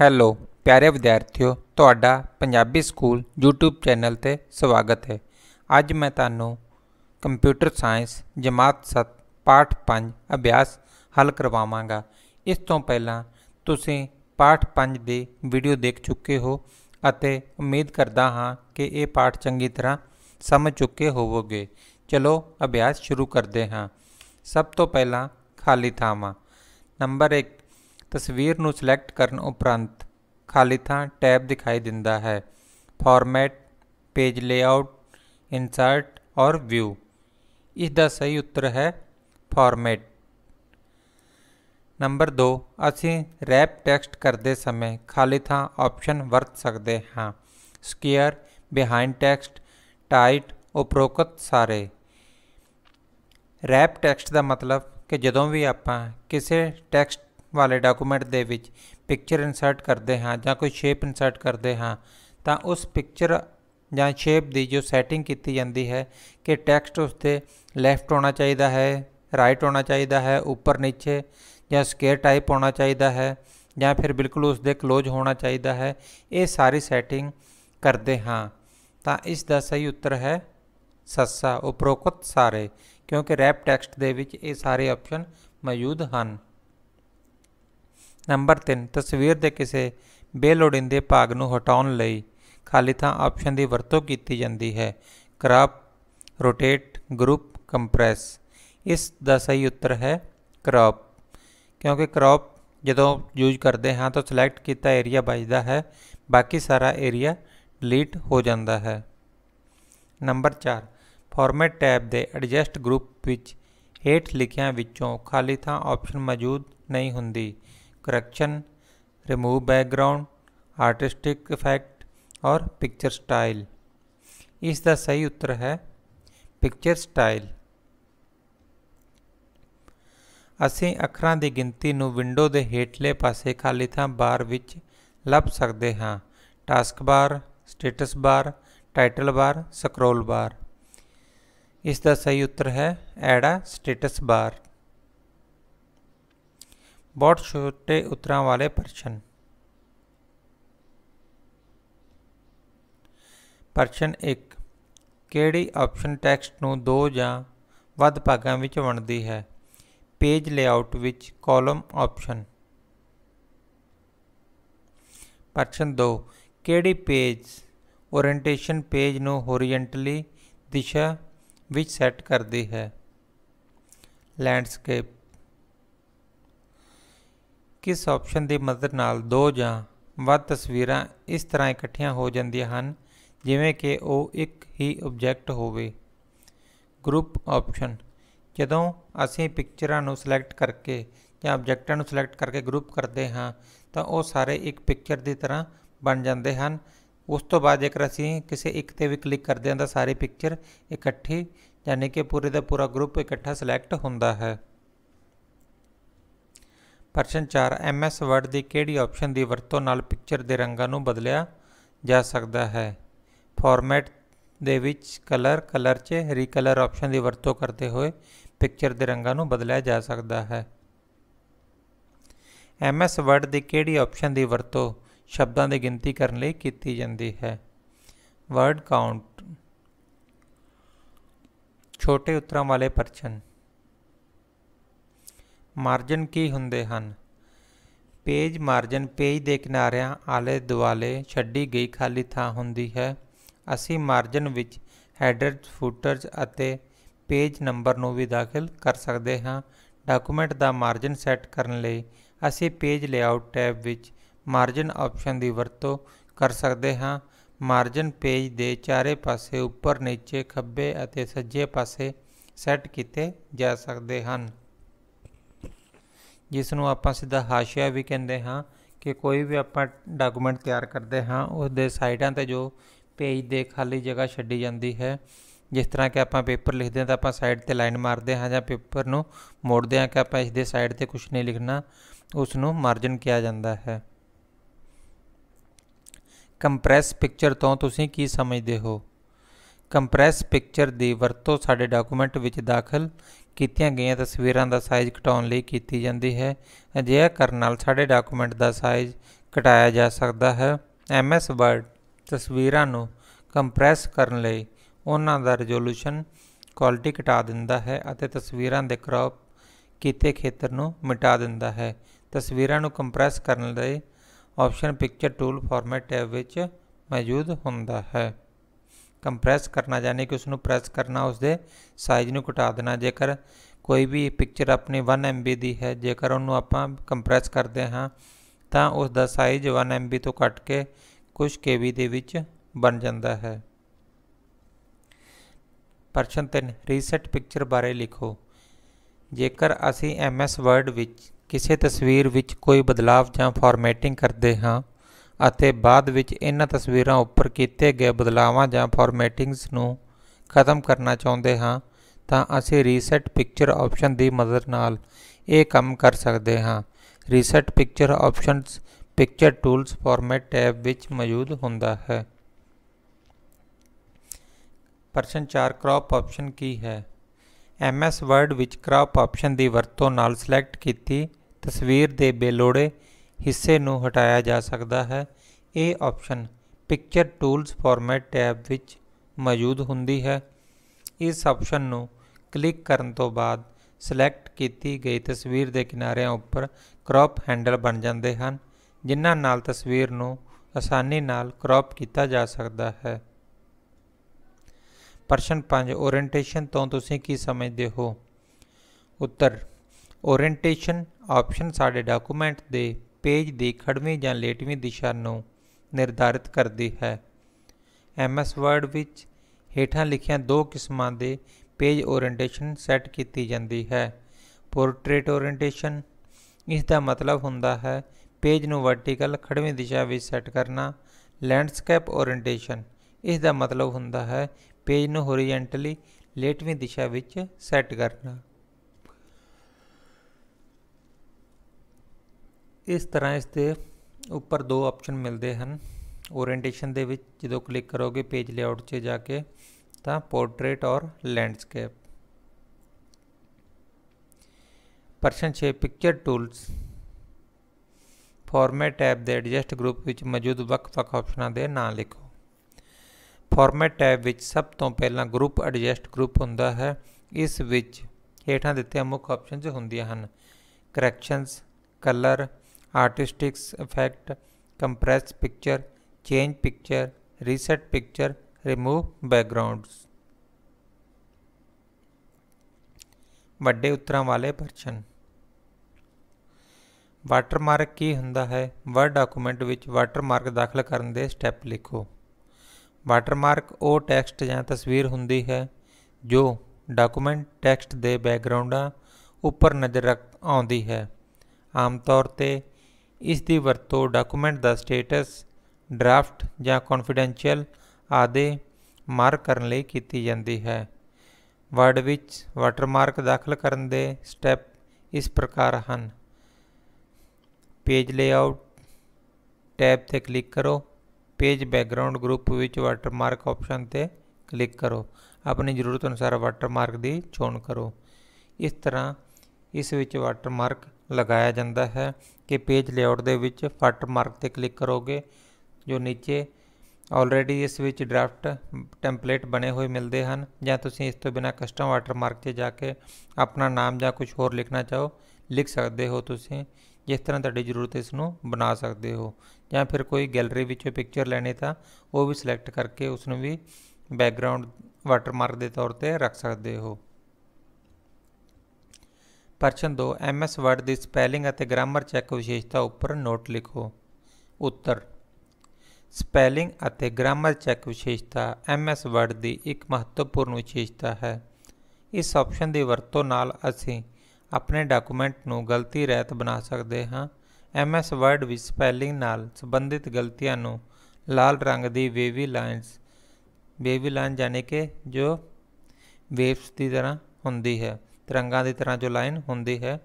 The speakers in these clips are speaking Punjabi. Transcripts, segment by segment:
ਹੈਲੋ ਪਿਆਰੇ ਵਿਦਿਆਰਥੀਓ ਤੁਹਾਡਾ ਪੰਜਾਬੀ ਸਕੂਲ YouTube ਚੈਨਲ ਤੇ ਸਵਾਗਤ ਹੈ ਅੱਜ ਮੈਂ ਤੁਹਾਨੂੰ ਕੰਪਿਊਟਰ ਸਾਇੰਸ ਜਮਾਤ 7 ਪਾਠ 5 ਅਭਿਆਸ ਹੱਲ ਕਰਵਾਵਾਂਗਾ ਇਸ ਤੋਂ ਪਹਿਲਾਂ ਤੁਸੀਂ ਪਾਠ 5 ਦੀ ਵੀਡੀਓ ਦੇਖ ਚੁੱਕੇ ਹੋ ਅਤੇ ਉਮੀਦ ਕਰਦਾ ਹਾਂ ਕਿ ਇਹ ਪਾਠ ਚੰਗੀ ਤਰ੍ਹਾਂ ਸਮਝ ਚੁੱਕੇ ਹੋਵੋਗੇ ਚਲੋ ਅਭਿਆਸ ਸ਼ੁਰੂ ਕਰਦੇ ਹਾਂ ਸਭ ਤੋਂ ਪਹਿਲਾਂ ਖਾਲੀ ਥਾਵਾਂ ਨੰਬਰ 1 तस्वीर को सिलैक्ट करने उपरंत खाली थान टैब दिखाई दिता है फॉरमैट पेज लेआउट इनसर्ट और व्यू इसका सही उत्तर है फॉरमैट नंबर दो असी रैप टैक्सट करते समय खाली थान ऑप्शन वरत सकते हाँ स्केयर बिहाइंड टैक्सट टाइट उपरोकत सारे रैप टैक्सट का मतलब कि जो भी आप टैक्सट ਵਾਲੇ ਡਾਕੂਮੈਂਟ ਦੇ ਵਿੱਚ ਪਿਕਚਰ ਇਨਸਰਟ ਕਰਦੇ ਹਾਂ ਜਾਂ ਕੋਈ ਸ਼ੇਪ ਇਨਸਰਟ ਕਰਦੇ ਹਾਂ ਤਾਂ ਉਸ ਪਿਕਚਰ ਜਾਂ ਸ਼ੇਪ ਦੀ ਜੋ ਸੈਟਿੰਗ ਕੀਤੀ ਜਾਂਦੀ ਹੈ ਕਿ ਟੈਕਸਟ ਉਸ ਤੇ ਲੈਫਟ ਹੋਣਾ ਚਾਹੀਦਾ ਹੈ ਰਾਈਟ ਹੋਣਾ ਚਾਹੀਦਾ ਹੈ ਉੱਪਰ ਨੀਚੇ ਜਾਂ ਸਕੇਅਰ ਟਾਈਪ ਹੋਣਾ ਚਾਹੀਦਾ ਹੈ ਜਾਂ ਫਿਰ ਬਿਲਕੁਲ ਉਸ ਦੇ ক্লোਜ਼ ਹੋਣਾ ਚਾਹੀਦਾ ਹੈ ਇਹ ਸਾਰੀ ਸੈਟਿੰਗ ਕਰਦੇ ਹਾਂ ਤਾਂ ਇਸ ਦਾ ਸਹੀ ਉੱਤਰ ਹੈ ਸੱਸਾ ਉਪਰੋਕਤ ਸਾਰੇ ਕਿਉਂਕਿ ਰੈਪ ਟੈਕਸਟ ਦੇ ਵਿੱਚ ਇਹ ਸਾਰੇ ਆਪਸ਼ਨ ਮੌਜੂਦ ਹਨ ਨੰਬਰ 3 ਤਸਵੀਰ ਦੇ ਕਿਸੇ ਬੇਲੋੜਿੰਦੇ ਭਾਗ ਨੂੰ ਹਟਾਉਣ ਲਈ ਖਾਲੀ ਥਾਂ ਆਪਸ਼ਨ ਦੀ ਵਰਤੋਂ ਕੀਤੀ ਜਾਂਦੀ ਹੈ ਕ੍ਰਾਪ ਰੋਟੇਟ ਗਰੁੱਪ ਕੰਪਰੈਸ ਇਸ ਦਾ ਸਹੀ ਉੱਤਰ ਹੈ ਕ੍ਰਾਪ ਕਿਉਂਕਿ ਕ੍ਰਾਪ ਜਦੋਂ ਯੂਜ਼ ਕਰਦੇ ਹਾਂ ਤਾਂ ਸਿਲੈਕਟ ਕੀਤਾ ਏਰੀਆ ਬਚਦਾ ਹੈ ਬਾਕੀ ਸਾਰਾ ਏਰੀਆ ਡਿਲੀਟ ਹੋ ਜਾਂਦਾ ਹੈ ਨੰਬਰ 4 ਫਾਰਮੈਟ ਟੈਬ ਦੇ ਐਡਜਸਟ ਗਰੁੱਪ ਵਿੱਚ ਹੇਠ ਲਿਖਿਆਂ ਵਿੱਚੋਂ ਖਾਲੀ ਥਾਂ ਆਪਸ਼ਨ ਮੌਜੂਦ ਨਹੀਂ ਹੁੰਦੀ correction, remove background, artistic effect और picture style इसका सही उत्तर है picture style ਅਸੀਂ ਅੱਖਰਾਂ ਦੀ ਗਿਣਤੀ ਨੂੰ ਵਿੰਡੋ ਦੇ ਹੇਠਲੇ ਪਾਸੇ ਖਾਲੀ ਥਾਂ ਬਾਰ ਵਿੱਚ ਲੱਭ ਸਕਦੇ ਹਾਂ task bar status bar title bar scroll bar ਇਸ ਦਾ ਸਹੀ ਉੱਤਰ ਹੈ ਐਡ ਅ ਸਟੇਟਸ ਬਾਰ ਬਹੁਤ ਛੋਟੇ ਉੱਤਰਾਂ ਵਾਲੇ ਪ੍ਰਸ਼ਨ ਪ੍ਰਸ਼ਨ 1 ਕਿਹੜੀ ਆਪਸ਼ਨ ਟੈਕਸਟ ਨੂੰ ਦੋ ਜਾਂ ਵੱਧ ਭਾਗਾਂ ਵਿੱਚ ਵੰਡਦੀ ਹੈ ਪੇਜ ਲੇਆਉਟ ਵਿੱਚ ਕਾਲਮ ਆਪਸ਼ਨ ਪ੍ਰਸ਼ਨ 2 ਕਿਹੜੀ ਪੇਜ ਓਰੀਐਂਟੇਸ਼ਨ ਪੇਜ ਨੂੰ ਹੌਰੀਜ਼ੌਂਟਲੀ ਦਿਸ਼ਾ ਵਿੱਚ ਸੈੱਟ ਕਰਦੀ ਹੈ ਲੈਂਡਸਕੇਪ ਕਿਸ ਆਪਸ਼ਨ ਦੀ ਮਦਦ ਨਾਲ ਦੋ ਜਾਂ ਵੱਧ ਤਸਵੀਰਾਂ ਇਸ ਤਰ੍ਹਾਂ ਇਕੱਠੀਆਂ ਹੋ ਜਾਂਦੀਆਂ ਹਨ ਜਿਵੇਂ ਕਿ ਉਹ ਇੱਕ ਹੀ ਆਬਜੈਕਟ ਹੋਵੇ ਗਰੁੱਪ ਆਪਸ਼ਨ ਜਦੋਂ ਅਸੀਂ ਪਿਕਚਰਾਂ ਨੂੰ ਸਿਲੈਕਟ ਕਰਕੇ ਜਾਂ ਆਬਜੈਕਟਾਂ ਨੂੰ ਸਿਲੈਕਟ ਕਰਕੇ ਗਰੁੱਪ ਕਰਦੇ ਹਾਂ ਤਾਂ ਉਹ ਸਾਰੇ ਇੱਕ ਪਿਕਚਰ ਦੀ ਤਰ੍ਹਾਂ ਬਣ ਜਾਂਦੇ ਹਨ ਉਸ ਤੋਂ ਬਾਅਦ ਜੇਕਰ ਅਸੀਂ ਕਿਸੇ ਇੱਕ ਤੇ ਵੀ ਕਲਿੱਕ ਕਰਦੇ ਹਾਂ ਤਾਂ ਸਾਰੀ ਪਿਕਚਰ ਇਕੱਠੀ ਯਾਨੀ ਕਿ ਪੂਰੇ ਦਾ ਪੂਰਾ ਗਰੁੱਪ ਇਕੱਠਾ ਸਿਲੈਕਟ ਹੁੰਦਾ ਹੈ ਪ੍ਰਸ਼ਨ 4 ਐਮਐਸ ਵਰਡ ਦੀ ਕਿਹੜੀ ਆਪਸ਼ਨ ਦੀ ਵਰਤੋਂ ਨਾਲ ਪਿਕਚਰ ਦੇ ਰੰਗਾਂ ਨੂੰ ਬਦਲਿਆ ਜਾ ਸਕਦਾ ਹੈ ਫਾਰਮੈਟ ਦੇ ਵਿੱਚ ਕਲਰ ਕਲਰ 'ਚ ਰੀਕਲਰ ਆਪਸ਼ਨ ਦੀ ਵਰਤੋਂ ਕਰਦੇ ਹੋਏ ਪਿਕਚਰ ਦੇ ਰੰਗਾਂ ਨੂੰ ਬਦਲਿਆ ਜਾ ਸਕਦਾ ਹੈ ਐਮਐਸ ਵਰਡ ਦੀ ਕਿਹੜੀ ਆਪਸ਼ਨ ਦੀ ਵਰਤੋਂ ਸ਼ਬਦਾਂ ਦੀ ਗਿਣਤੀ ਕਰਨ ਲਈ ਕੀਤੀ ਜਾਂਦੀ ਹੈ ਵਰਡ ਕਾਊਂਟ ਛੋਟੇ ਉੱਤਰਾਂ ਵਾਲੇ ਪ੍ਰਸ਼ਨ ਮਾਰਜਨ ਕੀ ਹੁੰਦੇ ਹਨ ਪੇਜ ਮਾਰਜਨ ਪੇਜ ਦੇ ਕਿਨਾਰਿਆਂ ਆਲੇ ਦੁਆਲੇ ਛੱਡੀ ਗਈ ਖਾਲੀ ਥਾਂ ਹੁੰਦੀ ਹੈ ਅਸੀਂ ਮਾਰਜਨ ਵਿੱਚ ਹੈਡਰ ਫੁੱਟਰਸ ਅਤੇ ਪੇਜ ਨੰਬਰ ਨੂੰ ਵੀ ਦਾਖਲ ਕਰ ਸਕਦੇ ਹਾਂ ਡਾਕੂਮੈਂਟ ਦਾ ਮਾਰਜਨ ਸੈੱਟ ਕਰਨ ਲਈ ਅਸੀਂ ਪੇਜ ਲੇਆਊਟ ਟੈਬ ਵਿੱਚ ਮਾਰਜਨ ਆਪਸ਼ਨ ਦੀ ਵਰਤੋਂ ਕਰ ਸਕਦੇ ਹਾਂ ਮਾਰਜਨ ਪੇਜ ਦੇ ਚਾਰੇ ਪਾਸੇ ਉੱਪਰ ਨੀਚੇ ਖੱਬੇ ਅਤੇ ਸੱਜੇ ਪਾਸੇ ਸੈੱਟ ਕੀਤੇ ਜਾ ਸਕਦੇ ਹਨ ਜਿਸ ਨੂੰ ਆਪਾਂ ਸਿੱਧਾ ਹਾਸ਼ੀਆ ਵੀ ਕਹਿੰਦੇ ਹਾਂ ਕਿ ਕੋਈ ਵੀ ਆਪਾਂ ਡਾਕੂਮੈਂਟ ਤਿਆਰ ਕਰਦੇ ਹਾਂ ਉਸ ਦੇ ਸਾਈਡਾਂ ਤੇ ਜੋ ਪੇਜ ਦੇ ਖਾਲੀ ਜਗ੍ਹਾ ਛੱਡੀ ਜਾਂਦੀ ਹੈ ਜਿਸ ਤਰ੍ਹਾਂ ਕਿ ਆਪਾਂ ਪੇਪਰ ਲਿਖਦੇ ਹਾਂ ਤਾਂ ਆਪਾਂ ਸਾਈਡ ਤੇ ਲਾਈਨ ਮਾਰਦੇ ਹਾਂ ਜਾਂ ਪੇਪਰ ਨੂੰ ਮੋੜਦੇ ਹਾਂ ਕਿ ਆਪਾਂ ਇਸ ਦੇ ਸਾਈਡ ਤੇ ਕੁਝ ਨਹੀਂ ਲਿਖਣਾ ਉਸ ਨੂੰ ਮਾਰਜਨ ਕਿਹਾ ਜਾਂਦਾ ਹੈ ਕੰਪਰੈਸ ਪਿਕਚਰ ਤੋਂ ਤੁਸੀਂ ਕੀ ਸਮਝਦੇ ਹੋ ਕੰਪਰੈਸ ਪਿਕਚਰ ਦੀ ਵਰਤੋਂ ਸਾਡੇ ਡਾਕੂਮੈਂਟ ਵਿੱਚ ਦਾਖਲ ਕੀਤੀਆਂ ਗਈਆਂ ਤਸਵੀਰਾਂ ਦਾ ਸਾਈਜ਼ ਘਟਾਉਣ ਲਈ ਕੀਤੀ ਜਾਂਦੀ ਹੈ ਅਜਿਹਾ ਕਰਨ ਨਾਲ ਸਾਡੇ ਡਾਕੂਮੈਂਟ ਦਾ ਸਾਈਜ਼ ਘਟਾਇਆ ਜਾ ਸਕਦਾ ਹੈ ਐਮਐਸ ਵਰਡ ਤਸਵੀਰਾਂ ਨੂੰ ਕੰਪਰੈਸ ਕਰਨ ਲਈ ਉਹਨਾਂ ਦਾ ਰੈਜ਼ੋਲੂਸ਼ਨ ਕੁਆਲਿਟੀ ਘਟਾ ਦਿੰਦਾ ਹੈ ਅਤੇ ਤਸਵੀਰਾਂ ਦੇ ਕ੍ਰੌਪ ਕੀਤੇ ਖੇਤਰ ਨੂੰ ਮਿਟਾ ਦਿੰਦਾ ਹੈ ਤਸਵੀਰਾਂ ਨੂੰ ਕੰਪਰੈਸ ਕਰਨ ਲਈ option picture tool format tab ਵਿੱਚ ਮੌਜੂਦ ਹੁੰਦਾ ਹੈ ਕੰਪਰੈਸ ਕਰਨਾ ਜਾਨੀ ਕਿ ਉਸ ਨੂੰ ਪ੍ਰੈਸ ਕਰਨਾ ਉਸ ਦੇ ਸਾਈਜ਼ ਨੂੰ ਘਟਾ ਦੇਣਾ ਜੇਕਰ ਕੋਈ ਵੀ ਪਿਕਚਰ ਆਪਣੀ 1 MB ਦੀ ਹੈ ਜੇਕਰ ਉਹਨੂੰ ਆਪਾਂ ਕੰਪਰੈਸ ਕਰਦੇ ਹਾਂ ਤਾਂ ਉਸ ਦਾ ਸਾਈਜ਼ 1 MB ਤੋਂ ਘਟ ਕੇ ਕੁਝ KB ਦੇ ਵਿੱਚ ਬਣ ਜਾਂਦਾ ਹੈ ਪ੍ਰਸ਼ਨ 3 ਰੀਸੈਟ ਪਿਕਚਰ ਬਾਰੇ ਲਿਖੋ ਜੇਕਰ ਅਸੀਂ MS Word ਵਿੱਚ ਕਿਸੇ ਤਸਵੀਰ ਵਿੱਚ ਕੋਈ ਬਦਲਾਅ ਜਾਂ ਫਾਰਮੈਟਿੰਗ ਕਰਦੇ ਹਾਂ ਅਤੇ ਬਾਅਦ ਵਿੱਚ ਇਹਨਾਂ ਤਸਵੀਰਾਂ ਉੱਪਰ ਕੀਤੇ ਗਏ ਬਦਲਾਵਾਂ ਜਾਂ ਫਾਰਮੈਟਿੰਗਸ ਨੂੰ ਖਤਮ ਕਰਨਾ ਚਾਹੁੰਦੇ ਹਾਂ ਤਾਂ ਅਸੀਂ ਰੀਸੈਟ ਪਿਕਚਰ ਆਪਸ਼ਨ ਦੀ ਮਦਦ ਨਾਲ ਇਹ ਕੰਮ ਕਰ ਸਕਦੇ ਹਾਂ reset picture options picture tools format tab ਵਿੱਚ ਮੌਜੂਦ ਹੁੰਦਾ ਹੈ ਪਰਸ਼ਨ 4 ਕ੍ਰੌਪ ਆਪਸ਼ਨ ਕੀ ਹੈ ਐਮਐਸ ਵਰਡ ਵਿੱਚ ਕ੍ਰੌਪ ਆਪਸ਼ਨ ਦੀ ਵਰਤੋਂ ਨਾਲ ਸਿਲੈਕਟ ਕੀਤੀ ਤਸਵੀਰ ਦੇ ਬੇਲੋੜੇ ਹਿੱਸੇ ਨੂੰ ਹਟਾਇਆ ਜਾ ਸਕਦਾ ਹੈ ਇਹ option picture tools format tab ਵਿੱਚ ਮੌਜੂਦ ਹੁੰਦੀ ਹੈ ਇਸ ਆਪਸ਼ਨ ਨੂੰ ਕਲਿੱਕ ਕਰਨ ਤੋਂ ਬਾਅਦ ਸਿਲੈਕਟ ਕੀਤੀ ਗਈ ਤਸਵੀਰ ਦੇ ਕਿਨਾਰਿਆਂ ਉੱਪਰ ਕ੍ਰੌਪ ਹੈਂਡਲ ਬਣ ਜਾਂਦੇ ਹਨ ਜਿਨ੍ਹਾਂ ਨਾਲ ਤਸਵੀਰ ਨੂੰ ਆਸਾਨੀ ਨਾਲ ਕ੍ਰੌਪ ਕੀਤਾ ਜਾ ਸਕਦਾ ਹੈ ਪ੍ਰਸ਼ਨ 5 ਓਰੀਐਂਟੇਸ਼ਨ ਤੋਂ ਤੁਸੀਂ ਕੀ ਸਮਝਦੇ ਹੋ ਉੱਤਰ ਓਰੀਐਂਟੇਸ਼ਨ ਆਪਸ਼ਨ ਸਾਡੇ ਡਾਕੂਮੈਂਟ ਦੇ ਪੇਜ ਦੀ ਖੜਵੇਂ ਜਾਂ ਲੇਟਵੀਂ ਦਿਸ਼ਾ ਨੂੰ ਨਿਰਧਾਰਿਤ ਕਰਦੀ ਹੈ ਐਮਐਸ ਵਰਡ ਵਿੱਚ ਹੇਠਾਂ ਲਿਖੀਆਂ ਦੋ ਕਿਸਮਾਂ ਦੇ ਪੇਜ ਓਰੀਐਂਟੇਸ਼ਨ ਸੈੱਟ ਕੀਤੀ ਜਾਂਦੀ ਹੈ ਪੋਰਟਰੇਟ ਓਰੀਐਂਟੇਸ਼ਨ ਇਸ ਦਾ ਮਤਲਬ ਹੁੰਦਾ ਹੈ ਪੇਜ ਨੂੰ ਵਰਟੀਕਲ ਖੜਵੇਂ ਦਿਸ਼ਾ ਵਿੱਚ ਸੈੱਟ ਕਰਨਾ ਲੈਂਡਸਕੇਪ ਓਰੀਐਂਟੇਸ਼ਨ ਇਸ ਦਾ ਮਤਲਬ ਹੁੰਦਾ ਹੈ ਪੇਜ ਨੂੰ ਹੋਰੀਜ਼ੋਂਟਲੀ ਲੇਟਵੀਂ ਦਿਸ਼ਾ ਵਿੱਚ ਸੈੱਟ ਕਰਨਾ ਇਸ ਤਰ੍ਹਾਂ ਇਸ ਤੇ ਉੱਪਰ ਦੋ ਆਪਸ਼ਨ ਮਿਲਦੇ ਹਨ ਓਰੀਐਂਟੇਸ਼ਨ ਦੇ ਵਿੱਚ ਜਦੋਂ ਕਲਿੱਕ ਕਰੋਗੇ ਪੇਜ ਲੇਆਊਟ 'ਚ ਜਾ ਕੇ ਤਾਂ ਪੋਰਟਰੇਟ ਔਰ ਲੈਂਡਸਕੇਪ ਪਰਸਨ 6 ਪਿਕਚਰ ਟੂਲਸ ਫਾਰਮੈਟ ਟੈਬ ਦੇ ਐਡਜਸਟ ਗਰੁੱਪ ਵਿੱਚ ਮੌਜੂਦ ਵੱਖ-ਵੱਖ ਆਪਸ਼ਨਾਂ ਦੇ ਨਾਂ ਲਿਖੋ ਫਾਰਮੈਟ ਟੈਬ ਵਿੱਚ ਸਭ ਤੋਂ ਪਹਿਲਾਂ ਗਰੁੱਪ ਐਡਜਸਟ ਗਰੁੱਪ ਹੁੰਦਾ ਹੈ ਇਸ ਵਿੱਚ ਹੇਠਾਂ ਦਿੱਤੇ ਮੁੱਖ ਆਪਸ਼ਨਸ ਹੁੰਦੀਆਂ ਹਨ corrections colour artistic effect, compress picture, change picture, reset picture, remove backgrounds. ਵੱਡੇ ਉੱਤਰਾਂ ਵਾਲੇ ਪ੍ਰਸ਼ਨ ਵਾਟਰਮਾਰਕ ਕੀ ਹੁੰਦਾ ਹੈ ਵਰਡ ਡਾਕੂਮੈਂਟ ਵਿੱਚ ਵਾਟਰਮਾਰਕ ਦਾਖਲ ਕਰਨ ਦੇ ਸਟੈਪ ਲਿਖੋ ਵਾਟਰਮਾਰਕ ਉਹ ਟੈਕਸਟ ਜਾਂ ਤਸਵੀਰ ਹੁੰਦੀ ਹੈ ਜੋ ਡਾਕੂਮੈਂਟ ਟੈਕਸਟ ਦੇ ਬੈਕਗ੍ਰਾਉਂਡਾਂ ਉੱਪਰ ਨਜ਼ਰ ਆਉਂਦੀ ਹੈ ਆਮ ਤੌਰ ਤੇ ਇਸ ਦੀ ਵਰਤੋਂ ਡਾਕੂਮੈਂਟ ਦਾ ਸਟੇਟਸ ਡਰਾਫਟ ਜਾਂ ਕੌਨਫੀਡੈਂਸ਼ੀਅਲ ਆਦਿ ਮਾਰਕ ਕਰਨ ਲਈ ਕੀਤੀ ਜਾਂਦੀ ਹੈ ਵਰਡ ਵਿੱਚ ਵਾਟਰਮਾਰਕ ਦਾਖਲ ਕਰਨ ਦੇ ਸਟੈਪ ਇਸ ਪ੍ਰਕਾਰ ਹਨ ਪੇਜ ਲੇਆਊਟ ਟੈਬ ਤੇ ਕਲਿੱਕ ਕਰੋ ਪੇਜ ਬੈਕਗ੍ਰਾਉਂਡ ਗਰੁੱਪ ਵਿੱਚ ਵਾਟਰਮਾਰਕ ਆਪਸ਼ਨ ਤੇ ਕਲਿੱਕ ਕਰੋ ਆਪਣੀ ਜ਼ਰੂਰਤ ਅਨੁਸਾਰ ਵਾਟਰਮਾਰਕ ਦੀ ਚੋਣ ਕਰੋ ਇਸ ਤਰ੍ਹਾਂ ਇਸ ਵਿੱਚ ਵਾਟਰਮਾਰਕ ਲਗਾਇਆ ਜਾਂਦਾ ਹੈ ਕਿ ਪੇਜ ਲੇਆਉਟ ਦੇ ਵਿੱਚ ਫਟ ਮਾਰਕ ਤੇ ਕਲਿੱਕ ਕਰੋਗੇ ਜੋ ਨੀਚੇ ਆਲਰੇਡੀ ਇਸ ਵਿੱਚ ਡਰਾਫਟ ਟੈਂਪਲੇਟ ਬਣੇ ਹੋਏ ਮਿਲਦੇ ਹਨ ਜਾਂ ਤੁਸੀਂ ਇਸ ਤੋਂ ਬਿਨਾ ਕਸਟਮ ਵਾਟਰਮਾਰਕ ਤੇ ਜਾ ਕੇ ਆਪਣਾ ਨਾਮ ਜਾਂ ਕੁਝ ਹੋਰ ਲਿਖਣਾ ਚਾਹੋ ਲਿਖ ਸਕਦੇ ਹੋ ਤੁਸੀਂ ਜਿਸ ਤਰ੍ਹਾਂ ਤੁਹਾਡੀ ਜ਼ਰੂਰਤ ਇਸ ਨੂੰ ਬਣਾ ਸਕਦੇ ਹੋ ਜਾਂ ਫਿਰ ਕੋਈ ਗੈਲਰੀ ਵਿੱਚੋਂ ਪਿਕਚਰ ਲੈਣੀ ਤਾਂ ਉਹ ਵੀ ਸਿਲੈਕਟ ਕਰਕੇ ਉਸ ਨੂੰ ਵੀ ਬੈਕਗ੍ਰਾਉਂਡ ਵਾਟਰਮਾਰਕ ਦੇ ਤੌਰ ਤੇ ਰੱਖ ਸਕਦੇ ਹੋ ਪ੍ਰਸ਼ਨ 2 ਐਮਐਸ ਵਰਡ ਦੀ ਸਪੈਲਿੰਗ ਅਤੇ ਗ੍ਰਾਮਰ ਚੈੱਕ ਵਿਸ਼ੇਸ਼ਤਾ ਉੱਪਰ ਨੋਟ ਲਿਖੋ ਉੱਤਰ ਸਪੈਲਿੰਗ ਅਤੇ ਗ੍ਰਾਮਰ ਚੈੱਕ ਵਿਸ਼ੇਸ਼ਤਾ ਐਮਐਸ ਵਰਡ ਦੀ ਇੱਕ ਮਹੱਤਵਪੂਰਨ ਵਿਸ਼ੇਸ਼ਤਾ ਹੈ ਇਸ ਆਪਸ਼ਨ ਦੀ ਵਰਤੋਂ ਨਾਲ ਅਸੀਂ ਆਪਣੇ ਡਾਕੂਮੈਂਟ ਨੂੰ ਗਲਤੀ ਰਹਿਤ ਬਣਾ ਸਕਦੇ ਹਾਂ ਐਮਐਸ ਵਰਡ ਵਿੱਚ ਸਪੈਲਿੰਗ ਨਾਲ ਸੰਬੰਧਿਤ ਗਲਤੀਆਂ ਨੂੰ ਲਾਲ ਰੰਗ ਦੀ ਵੇਵੀ ਲਾਈਨਸ ਵੇਵੀ ਲਾਈਨ ਜਾਨੀ ਕਿ ਜੋ ਵੇਵਸ ਦੀ ਤਰ੍ਹਾਂ ਹੁੰਦੀ ਹੈ ਤਰੰਗਾਂ ਦੀ ਤਰ੍ਹਾਂ ਜੋ ਲਾਈਨ ਹੁੰਦੀ ਹੈ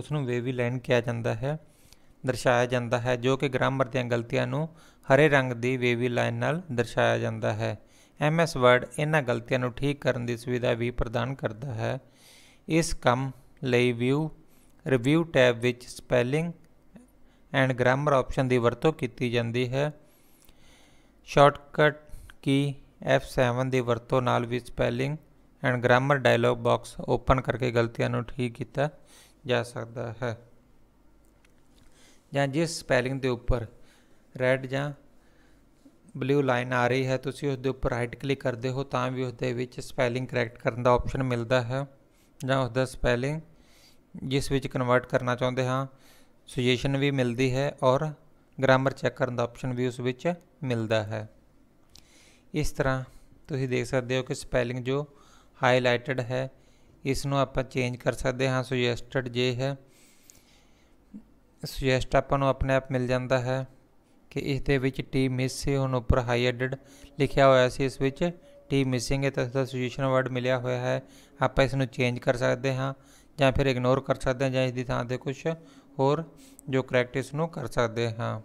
ਉਸ ਨੂੰ ਵੇਵੀ ਲਾਈਨ ਕਿਹਾ ਜਾਂਦਾ ਹੈ ਦਰਸਾਇਆ ਜਾਂਦਾ ਹੈ ਜੋ ਕਿ ਗ੍ਰਾਮਰ ਦੀਆਂ ਗਲਤੀਆਂ ਨੂੰ ਹਰੇ ਰੰਗ ਦੀ ਵੇਵੀ ਲਾਈਨ ਨਾਲ ਦਰਸਾਇਆ ਜਾਂਦਾ ਹੈ ਐਮਐਸ ਵਰਡ ਇਹਨਾਂ ਗਲਤੀਆਂ ਨੂੰ ਠੀਕ ਕਰਨ ਦੀ ਸੁਵਿਧਾ ਵੀ ਪ੍ਰਦਾਨ ਕਰਦਾ ਹੈ ਇਸ ਕੰਮ ਲਈ ਵਿਊ ਰਿਵਿਊ ਟੈਬ ਵਿੱਚ ਸਪੈਲਿੰਗ ਐਂਡ ਗ੍ਰਾਮਰ ਆਪਸ਼ਨ ਦੀ ਵਰਤੋਂ ਕੀਤੀ ਜਾਂਦੀ ਹੈ ਸ਼ਾਰਟਕਟ ਕੀ F7 ਦੀ ਵਰਤੋਂ ਨਾਲ ਵੀ spelling and grammar dialog box open ਕਰਕੇ ਗਲਤੀਆਂ ਨੂੰ ਠੀਕ ਕੀਤਾ ਜਾ ਸਕਦਾ ਹੈ ਜਾਂ ਜਿਸ ਸਪੈਲਿੰਗ ਦੇ ਉੱਪਰ ਰੈੱਡ ਜਾਂ ਬਲੂ ਲਾਈਨ ਆ ਰਹੀ ਹੈ ਤੁਸੀਂ ਉਸ ਦੇ ਉੱਪਰ ਰਾਈਟ ਕਲਿੱਕ ਕਰਦੇ ਹੋ ਤਾਂ ਵੀ ਉਸ ਦੇ ਵਿੱਚ ਸਪੈਲਿੰਗ ਕਰੈਕਟ ਕਰਨ ਦਾ ਆਪਸ਼ਨ ਮਿਲਦਾ ਹੈ ਜਾਂ ਉਸ ਦਾ ਸਪੈਲਿੰਗ ਜਿਸ ਵਿੱਚ ਕਨਵਰਟ ਕਰਨਾ ਚਾਹੁੰਦੇ ਹਾਂ ਸੁਜੈਸ਼ਨ ਵੀ ਮਿਲਦੀ ਹੈ ਔਰ ਗ੍ਰਾਮਰ ਚੈੱਕ ਕਰਨ ਦਾ ਆਪਸ਼ਨ ਵੀ ਉਸ ਵਿੱਚ ਮਿਲਦਾ ਹੈ ਇਸ ਤਰ੍ਹਾਂ ਤੁਸੀਂ ਦੇਖ ਸਕਦੇ ਹੋ ਕਿ ਸਪੈਲਿੰਗ ਜੋ ਹਾਈਲਾਈਟਡ ਹੈ ਇਸ ਨੂੰ ਆਪਾਂ ਚੇਂਜ ਕਰ ਸਕਦੇ ਹਾਂ ਸੁਜੈਸਟਡ ਜੇ ਹੈ ਸੁਜੈਸਟ ਆਪਾਂ ਨੂੰ ਆਪਣੇ ਆਪ ਮਿਲ ਜਾਂਦਾ ਹੈ ਕਿ ਇਸ ਦੇ ਵਿੱਚ ਟੀ ਮਿਸ ਸੀ ਹੁਣ ਉੱਪਰ ਹਾਈਲਾਈਟਡ ਲਿਖਿਆ ਹੋਇਆ ਸੀ ਇਸ ਵਿੱਚ ਟੀ ਮਿਸਿੰਗ ਹੈ ਤਾਂ ਇਸ ਸੁਜੈਸ਼ਨ ਵਰਡ ਮਿਲਿਆ ਹੋਇਆ ਹੈ ਆਪਾਂ ਇਸ ਨੂੰ ਚੇਂਜ ਕਰ ਸਕਦੇ ਹਾਂ ਜਾਂ ਫਿਰ ਇਗਨੋਰ ਕਰ ਸਕਦੇ ਹਾਂ ਜਾਂ ਇਸ ਦੀ ਥਾਂ ਤੇ ਕੁਝ ਹੋਰ ਜੋ ਕਰੈਕਟ ਇਸ ਨੂੰ ਕਰ ਸਕਦੇ ਹਾਂ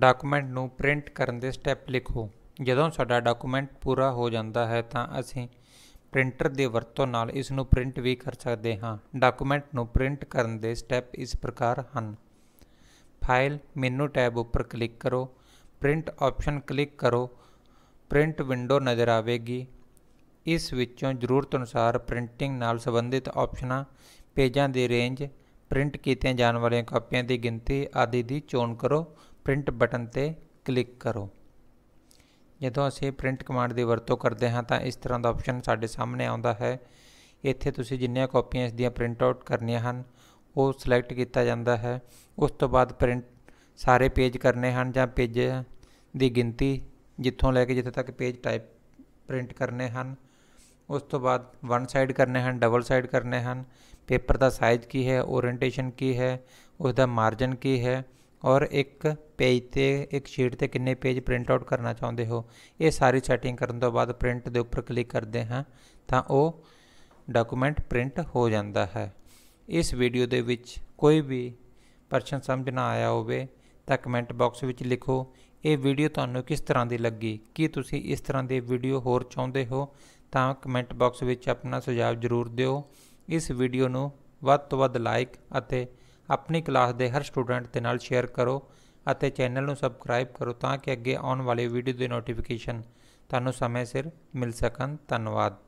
ਡਾਕੂਮੈਂਟ ਨੂੰ ਪ੍ਰਿੰਟ ਕਰਨ ਦੇ ਸਟੈਪ ਲਿਖੋ ਜਦੋਂ ਸਾਡਾ ਡਾਕੂਮੈਂਟ ਪੂਰਾ ਹੋ ਜਾਂਦਾ ਹੈ ਤਾਂ ਅਸੀਂ ਪ੍ਰਿੰਟਰ ਦੇ ਵਰਤੋਂ ਨਾਲ ਇਸ ਨੂੰ ਪ੍ਰਿੰਟ ਵੀ ਕਰ ਸਕਦੇ ਹਾਂ ਡਾਕੂਮੈਂਟ ਨੂੰ ਪ੍ਰਿੰਟ ਕਰਨ ਦੇ ਸਟੈਪ ਇਸ ਪ੍ਰਕਾਰ ਹਨ ਫਾਈਲ ਮੈਨੂ ਟੈਬ ਉੱਪਰ ਕਲਿੱਕ ਕਰੋ ਪ੍ਰਿੰਟ ਆਪਸ਼ਨ ਕਲਿੱਕ ਕਰੋ ਪ੍ਰਿੰਟ ਵਿੰਡੋ ਨਜ਼ਰ ਆਵੇਗੀ ਇਸ ਵਿੱਚੋਂ ਜ਼ਰੂਰਤ ਅਨੁਸਾਰ ਪ੍ਰਿੰਟਿੰਗ ਨਾਲ ਸੰਬੰਧਿਤ ਆਪਸ਼ਨਾਂ ਪੇਜਾਂ ਦੀ ਰੇਂਜ ਪ੍ਰਿੰਟ ਕੀਤੀਆਂ ਜਾਣ ਵਾਲੀਆਂ ਕਾਪੀਆਂ ਦੀ ਗਿਣਤੀ ਆਦਿ ਦੀ ਚੋਣ ਕਰੋ ਪ੍ਰਿੰਟ ਬਟਨ ਤੇ ਕਲਿੱਕ ਕਰੋ ਜਦੋਂ ਅਸੀਂ ਪ੍ਰਿੰਟ ਕਮਾਂਡ ਦੀ ਵਰਤੋਂ ਕਰਦੇ ਹਾਂ ਤਾਂ ਇਸ ਤਰ੍ਹਾਂ ਦਾ ਆਪਸ਼ਨ ਸਾਡੇ ਸਾਹਮਣੇ ਆਉਂਦਾ ਹੈ ਇੱਥੇ ਤੁਸੀਂ ਜਿੰਨੀਆਂ ਕਾਪੀਆਂ ਇਸ ਦੀਆਂ ਪ੍ਰਿੰਟ ਆਊਟ ਕਰਨੀਆਂ ਹਨ ਉਹ ਸਿਲੈਕਟ ਕੀਤਾ ਜਾਂਦਾ ਹੈ ਉਸ ਤੋਂ ਬਾਅਦ ਪ੍ਰਿੰਟ ਸਾਰੇ ਪੇਜ ਕਰਨੇ ਹਨ ਜਾਂ ਪੇਜ ਦੀ ਗਿਣਤੀ ਜਿੱਥੋਂ ਲੈ ਕੇ ਜਿੱਥੇ ਤੱਕ ਪੇਜ ਟਾਈਪ ਪ੍ਰਿੰਟ ਕਰਨੇ ਹਨ ਉਸ ਤੋਂ ਬਾਅਦ ਵਨ ਸਾਈਡ ਕਰਨੇ ਹਨ ਡਬਲ ਸਾਈਡ ਕਰਨੇ ਹਨ ਪੇਪਰ ਦਾ ਸਾਈਜ਼ ਕੀ ਹੈ ਓਰੀਐਂਟੇਸ਼ਨ ਕੀ ਹੈ ਉਸ ਦਾ ਮਾਰਜਨ ਕੀ ਹੈ ਔਰ ਇੱਕ ਪੇਜ ਤੇ ਇੱਕ ਸ਼ੀਟ ਤੇ ਕਿੰਨੇ ਪੇਜ ਪ੍ਰਿੰਟ ਆਊਟ ਕਰਨਾ ਚਾਹੁੰਦੇ ਹੋ ਇਹ ਸਾਰੀ ਸੈਟਿੰਗ ਕਰਨ ਤੋਂ ਬਾਅਦ ਪ੍ਰਿੰਟ ਦੇ ਉੱਪਰ ਕਲਿੱਕ ਕਰਦੇ ਹਾਂ ਤਾਂ ਉਹ ਡਾਕੂਮੈਂਟ ਪ੍ਰਿੰਟ ਹੋ ਜਾਂਦਾ ਹੈ ਇਸ ਵੀਡੀਓ ਦੇ ਵਿੱਚ ਕੋਈ ਵੀ ਪ੍ਰਸ਼ਨ ਸਮਝ ਨਾ ਆਇਆ ਹੋਵੇ ਤਾਂ ਕਮੈਂਟ ਬਾਕਸ ਵਿੱਚ ਲਿਖੋ ਇਹ ਵੀਡੀਓ ਤੁਹਾਨੂੰ ਕਿਸ ਤਰ੍ਹਾਂ ਦੀ ਲੱਗੀ ਕੀ ਤੁਸੀਂ ਇਸ ਤਰ੍ਹਾਂ ਦੇ ਵੀਡੀਓ ਹੋਰ ਚਾਹੁੰਦੇ ਹੋ ਤਾਂ ਕਮੈਂਟ ਬਾਕਸ ਵਿੱਚ ਆਪਣਾ ਸੁਝਾਅ ਜ਼ਰੂਰ ਦਿਓ ਇਸ ਵੀਡੀਓ ਨੂੰ ਵੱਧ ਤੋਂ ਵੱਧ ਲਾਈਕ ਅਤੇ ਆਪਣੀ ਕਲਾਸ ਦੇ ਹਰ ਸਟੂਡੈਂਟ ਦੇ ਨਾਲ ਸ਼ੇਅਰ ਕਰੋ ਅਤੇ ਚੈਨਲ ਨੂੰ ਸਬਸਕ੍ਰਾਈਬ ਕਰੋ ਤਾਂ ਕਿ ਅੱਗੇ ਆਉਣ ਵਾਲੇ ਵੀਡੀਓ ਦੇ ਨੋਟੀਫਿਕੇਸ਼ਨ ਤੁਹਾਨੂੰ ਸਮੇਂ ਸਿਰ ਮਿਲ ਸਕਣ ਧੰਨਵਾਦ